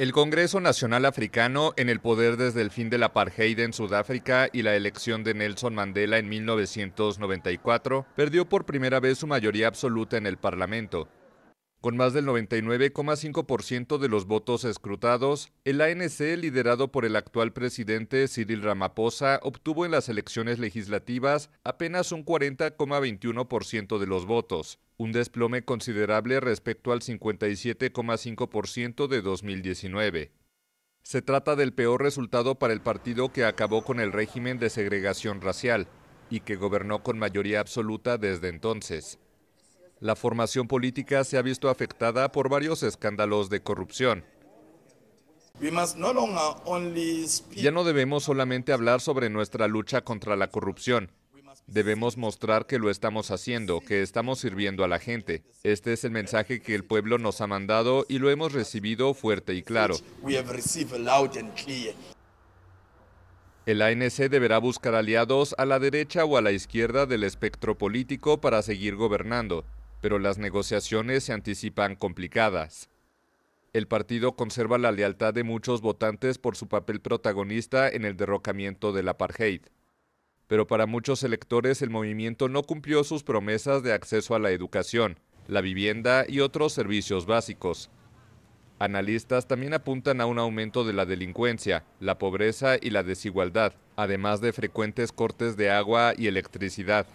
El Congreso Nacional Africano, en el poder desde el fin de la apartheid en Sudáfrica y la elección de Nelson Mandela en 1994, perdió por primera vez su mayoría absoluta en el Parlamento. Con más del 99,5% de los votos escrutados, el ANC, liderado por el actual presidente Cyril Ramaphosa, obtuvo en las elecciones legislativas apenas un 40,21% de los votos, un desplome considerable respecto al 57,5% de 2019. Se trata del peor resultado para el partido que acabó con el régimen de segregación racial y que gobernó con mayoría absoluta desde entonces. La formación política se ha visto afectada por varios escándalos de corrupción. Ya no debemos solamente hablar sobre nuestra lucha contra la corrupción. Debemos mostrar que lo estamos haciendo, que estamos sirviendo a la gente. Este es el mensaje que el pueblo nos ha mandado y lo hemos recibido fuerte y claro. El ANC deberá buscar aliados a la derecha o a la izquierda del espectro político para seguir gobernando, pero las negociaciones se anticipan complicadas. El partido conserva la lealtad de muchos votantes por su papel protagonista en el derrocamiento del apartheid. Pero para muchos electores el movimiento no cumplió sus promesas de acceso a la educación, la vivienda y otros servicios básicos. Analistas también apuntan a un aumento de la delincuencia, la pobreza y la desigualdad, además de frecuentes cortes de agua y electricidad.